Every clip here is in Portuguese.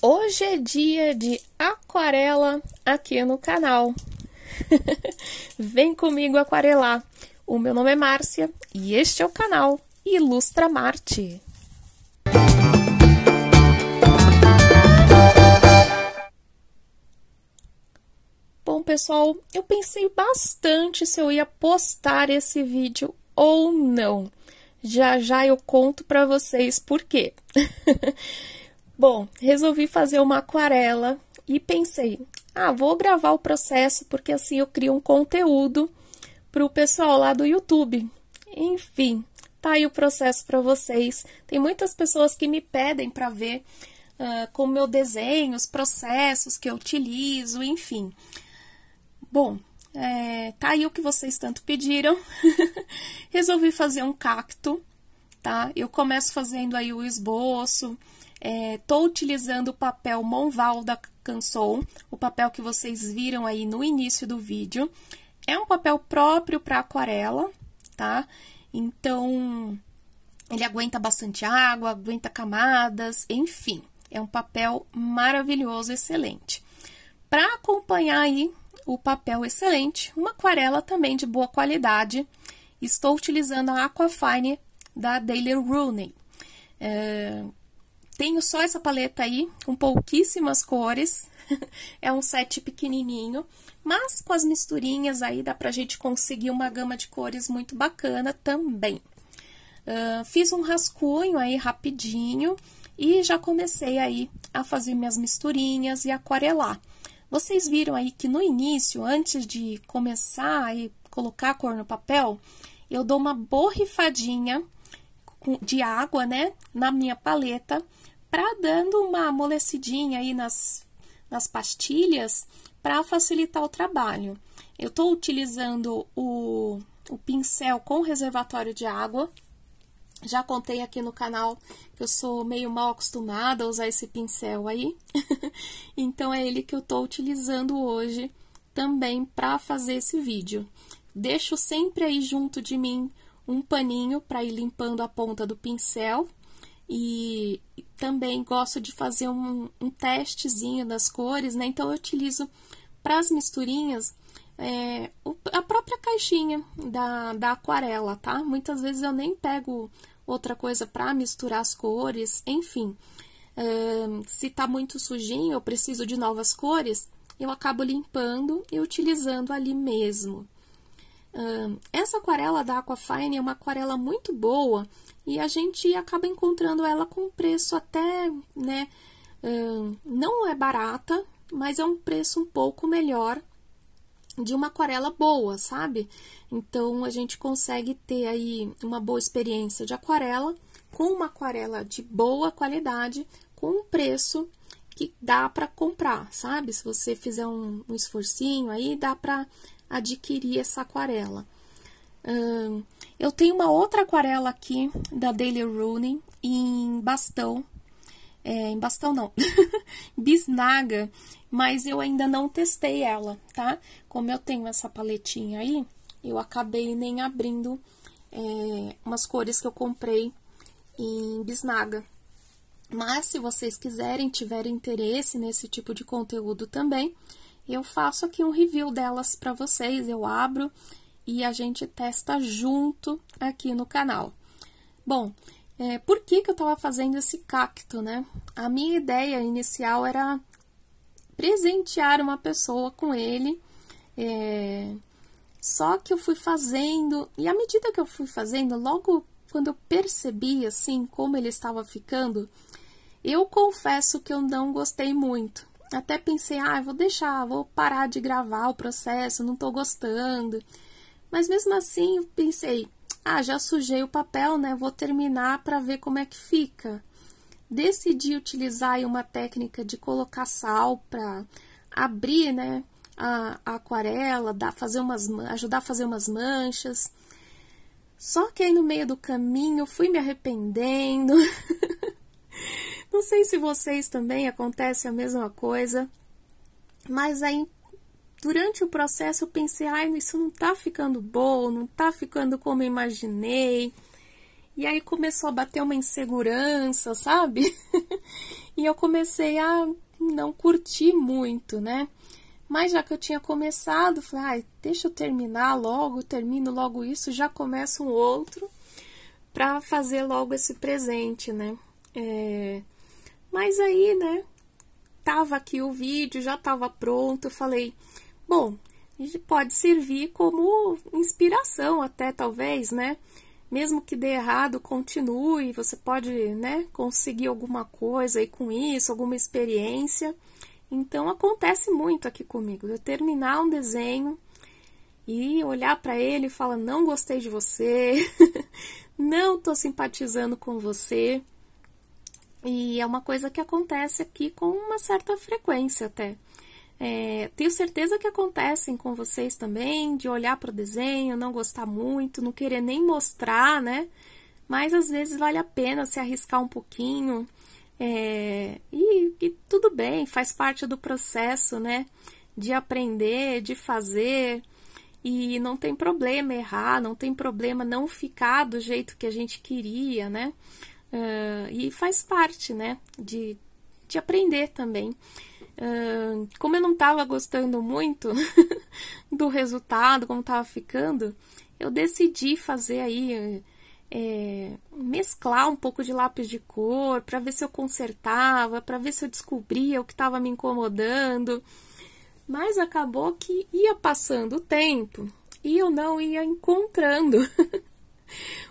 Hoje é dia de aquarela aqui no canal. Vem comigo aquarelar. O meu nome é Márcia e este é o canal Ilustra Marte. Bom, pessoal, eu pensei bastante se eu ia postar esse vídeo ou não. Já já eu conto para vocês por quê. Bom, resolvi fazer uma aquarela e pensei, ah, vou gravar o processo porque assim eu crio um conteúdo para o pessoal lá do YouTube. Enfim, tá aí o processo para vocês. Tem muitas pessoas que me pedem para ver uh, ah, como eu desenho, os processos que eu utilizo, enfim. Bom, é, tá aí o que vocês tanto pediram. Resolvi fazer um cacto, tá? Eu começo fazendo aí o esboço Estou é, utilizando o papel Monval da Canson, o papel que vocês viram aí no início do vídeo. É um papel próprio para aquarela, tá? Então, ele aguenta bastante água, aguenta camadas, enfim. É um papel maravilhoso, excelente. Para acompanhar aí o papel excelente, uma aquarela também de boa qualidade, estou utilizando a Aquafine da Daily Rooney. É, tenho só essa paleta aí, com pouquíssimas cores. é um set pequenininho, mas com as misturinhas aí dá pra gente conseguir uma gama de cores muito bacana também. Uh, fiz um rascunho aí rapidinho e já comecei aí a fazer minhas misturinhas e aquarelar. Vocês viram aí que no início, antes de começar e colocar a cor no papel, eu dou uma borrifadinha de água, né, na minha paleta, para dando uma amolecidinha aí nas, nas pastilhas para facilitar o trabalho. Eu estou utilizando o, o pincel com reservatório de água. Já contei aqui no canal que eu sou meio mal acostumada a usar esse pincel aí. então, é ele que eu estou utilizando hoje também para fazer esse vídeo. Deixo sempre aí junto de mim um paninho para ir limpando a ponta do pincel e também gosto de fazer um, um testezinho das cores, né? Então eu utilizo para as misturinhas é, a própria caixinha da, da aquarela, tá? Muitas vezes eu nem pego outra coisa para misturar as cores, enfim. se tá muito sujinho, eu preciso de novas cores, eu acabo limpando e utilizando ali mesmo essa aquarela da Aquafine é uma aquarela muito boa e a gente acaba encontrando ela com preço até, né, não é barata, mas é um preço um pouco melhor de uma aquarela boa, sabe? Então a gente consegue ter aí uma boa experiência de aquarela com uma aquarela de boa qualidade com um preço que dá para comprar, sabe? Se você fizer um, um esforcinho aí, dá para adquirir essa aquarela. Hum, eu tenho uma outra aquarela aqui da Daily Running em bastão. É, em bastão não, bisnaga, mas eu ainda não testei ela, tá? Como eu tenho essa paletinha aí, eu acabei nem abrindo é, umas cores que eu comprei em bisnaga. Mas se vocês quiserem, tiverem interesse nesse tipo de conteúdo também, eu faço aqui um review delas para vocês, eu abro e a gente testa junto aqui no canal. Bom, é, por que, que eu estava fazendo esse cacto, né? A minha ideia inicial era presentear uma pessoa com ele, é, só que eu fui fazendo, e à medida que eu fui fazendo, logo quando eu percebi, assim, como ele estava ficando, eu confesso que eu não gostei muito. Até pensei, ah, vou deixar, vou parar de gravar o processo, não tô gostando. Mas mesmo assim, pensei, ah, já sujei o papel, né? Vou terminar para ver como é que fica. Decidi utilizar uma técnica de colocar sal para abrir, né, a, a aquarela, dar, fazer umas, ajudar a fazer umas manchas. Só que aí no meio do caminho fui me arrependendo. Não sei se vocês também acontece a mesma coisa, mas aí durante o processo eu pensei, ai, isso não tá ficando bom, não tá ficando como eu imaginei. E aí começou a bater uma insegurança, sabe? e eu comecei a não curtir muito, né? Mas já que eu tinha começado, falei, ai, deixa eu terminar logo, termino logo isso, já começo um outro para fazer logo esse presente, né? É... Mas aí, né? Tava aqui o vídeo, já tava pronto, falei, bom, pode servir como inspiração até talvez, né? Mesmo que dê errado, continue, você pode, né, conseguir alguma coisa aí com isso, alguma experiência. Então acontece muito aqui comigo, eu terminar um desenho e olhar para ele e falar: "Não gostei de você. não tô simpatizando com você". E é uma coisa que acontece aqui com uma certa frequência até. É, tenho certeza que acontecem com vocês também, de olhar para o desenho, não gostar muito, não querer nem mostrar, né? Mas às vezes vale a pena se arriscar um pouquinho. É, e, e tudo bem, faz parte do processo, né? De aprender, de fazer. E não tem problema errar, não tem problema não ficar do jeito que a gente queria, né? Uh, e faz parte, né, de, de aprender também. Uh, como eu não estava gostando muito do resultado, como estava ficando, eu decidi fazer aí, é, mesclar um pouco de lápis de cor para ver se eu consertava, para ver se eu descobria o que estava me incomodando. Mas acabou que ia passando o tempo e eu não ia encontrando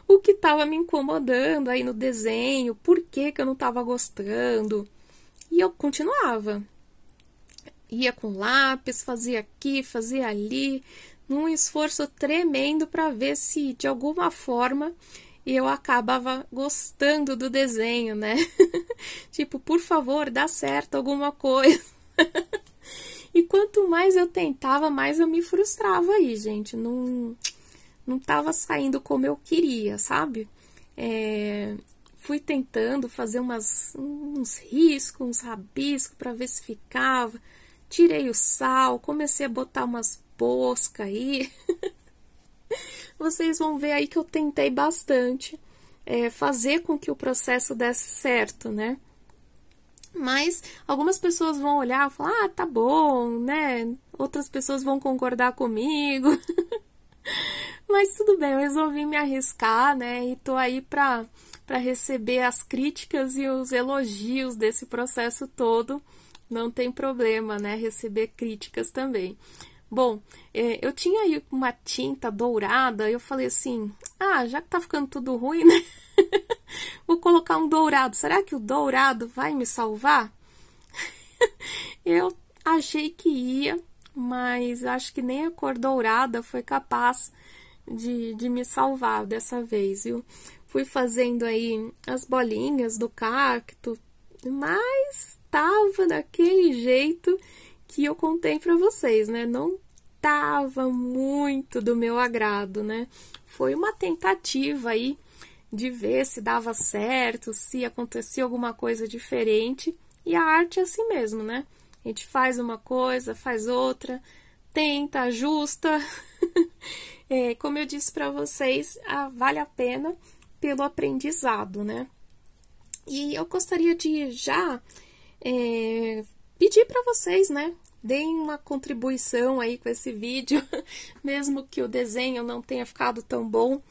o que estava me incomodando aí no desenho, por que, que eu não estava gostando. E eu continuava. Ia com lápis, fazia aqui, fazia ali, num esforço tremendo para ver se de alguma forma eu acabava gostando do desenho, né? tipo, por favor, dá certo alguma coisa. e quanto mais eu tentava, mais eu me frustrava aí, gente. Não, não estava saindo como eu queria, sabe? É, fui tentando fazer umas, uns riscos, uns rabiscos para ver se ficava. Tirei o sal, comecei a botar umas bosca aí. Vocês vão ver aí que eu tentei bastante é, fazer com que o processo desse certo, né? Mas algumas pessoas vão olhar e falar, ah, tá bom, né? Outras pessoas vão concordar comigo. Mas tudo bem, eu resolvi me arriscar, né? E tô aí pra, pra receber as críticas e os elogios desse processo todo. Não tem problema, né? Receber críticas também. Bom, é, eu tinha aí uma tinta dourada, eu falei assim: ah, já que tá ficando tudo ruim, né? Vou colocar um dourado. Será que o dourado vai me salvar? eu achei que ia, mas acho que nem a cor dourada foi capaz de, de me salvar dessa vez, viu? Fui fazendo aí as bolinhas do cacto, mas tava daquele jeito que eu contei para vocês, né? Não tava muito do meu agrado, né? Foi uma tentativa aí de ver se dava certo, se acontecia alguma coisa diferente. E a arte é assim mesmo, né? A gente faz uma coisa, faz outra, tenta, ajusta. É, como eu disse para vocês, vale a pena pelo aprendizado, né? E eu gostaria de já é, pedir para vocês, né? Deem uma contribuição aí com esse vídeo, mesmo que o desenho não tenha ficado tão bom.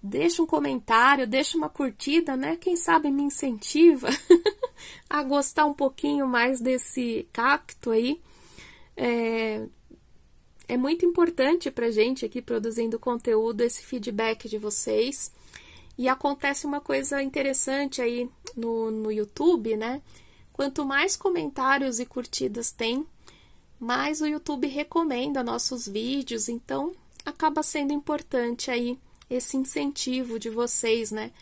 Deixa um comentário, deixa uma curtida, né? Quem sabe me incentiva a gostar um pouquinho mais desse cacto aí. É, é muito importante para gente aqui produzindo conteúdo esse feedback de vocês. E acontece uma coisa interessante aí no, no YouTube, né? Quanto mais comentários e curtidas tem, mais o YouTube recomenda nossos vídeos, então acaba sendo importante aí esse incentivo de vocês, né?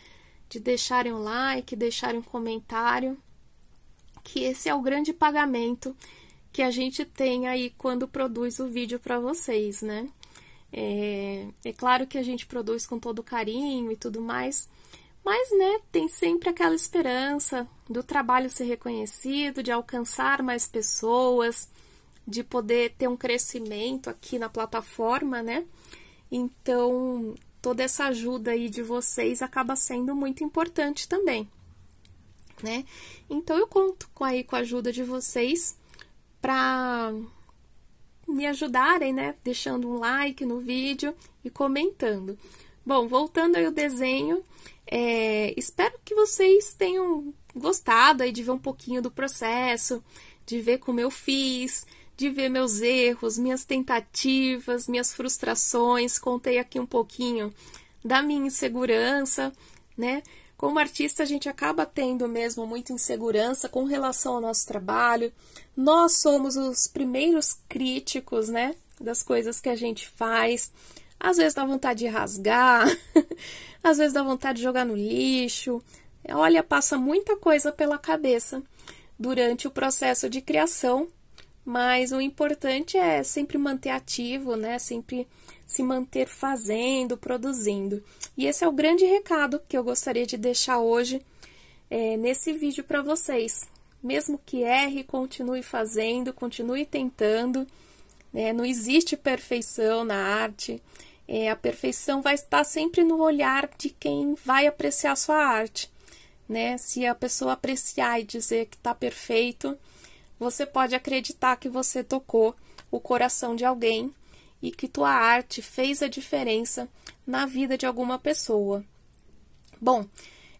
De deixarem um like, deixarem um comentário, que esse é o grande pagamento que a gente tem aí quando produz o vídeo para vocês, né? É, é, claro que a gente produz com todo carinho e tudo mais, mas né, tem sempre aquela esperança do trabalho ser reconhecido, de alcançar mais pessoas, de poder ter um crescimento aqui na plataforma, né? Então, toda essa ajuda aí de vocês acaba sendo muito importante também, né? Então, eu conto com aí com a ajuda de vocês para me ajudarem, né? Deixando um like no vídeo e comentando. Bom, voltando ao desenho, é, espero que vocês tenham gostado aí de ver um pouquinho do processo, de ver como eu fiz, de ver meus erros, minhas tentativas, minhas frustrações. Contei aqui um pouquinho da minha insegurança, né? Como artista, a gente acaba tendo mesmo muita insegurança com relação ao nosso trabalho. Nós somos os primeiros críticos, né, das coisas que a gente faz. Às vezes dá vontade de rasgar, às vezes dá vontade de jogar no lixo. Olha, passa muita coisa pela cabeça durante o processo de criação mas o importante é sempre manter ativo, né? Sempre se manter fazendo, produzindo. E esse é o grande recado que eu gostaria de deixar hoje é, nesse vídeo para vocês. Mesmo que erre, continue fazendo, continue tentando. Né? Não existe perfeição na arte. É, a perfeição vai estar sempre no olhar de quem vai apreciar sua arte. Né? Se a pessoa apreciar e dizer que está perfeito, você pode acreditar que você tocou o coração de alguém e que tua arte fez a diferença na vida de alguma pessoa. Bom,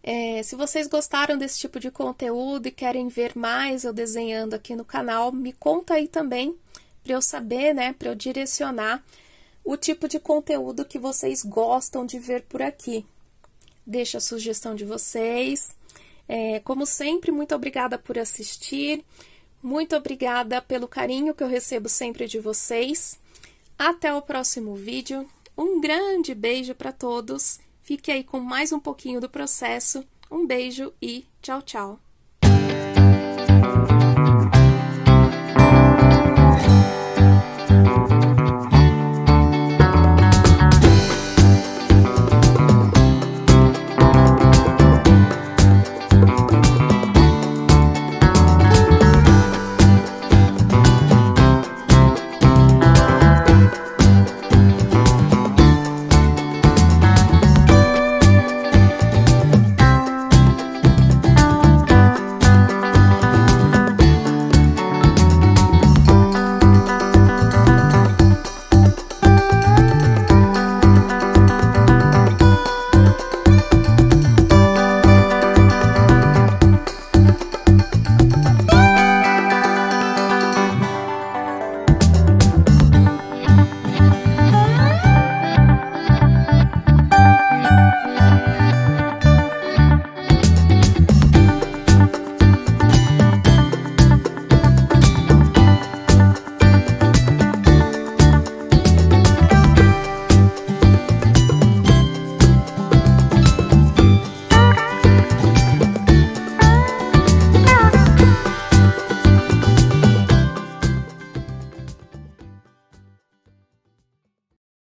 é, se vocês gostaram desse tipo de conteúdo e querem ver mais eu desenhando aqui no canal, me conta aí também para eu saber, né, para eu direcionar o tipo de conteúdo que vocês gostam de ver por aqui. Deixa a sugestão de vocês. É, como sempre, muito obrigada por assistir. Muito obrigada pelo carinho que eu recebo sempre de vocês. Até o próximo vídeo. Um grande beijo para todos. Fique aí com mais um pouquinho do processo. Um beijo e tchau, tchau.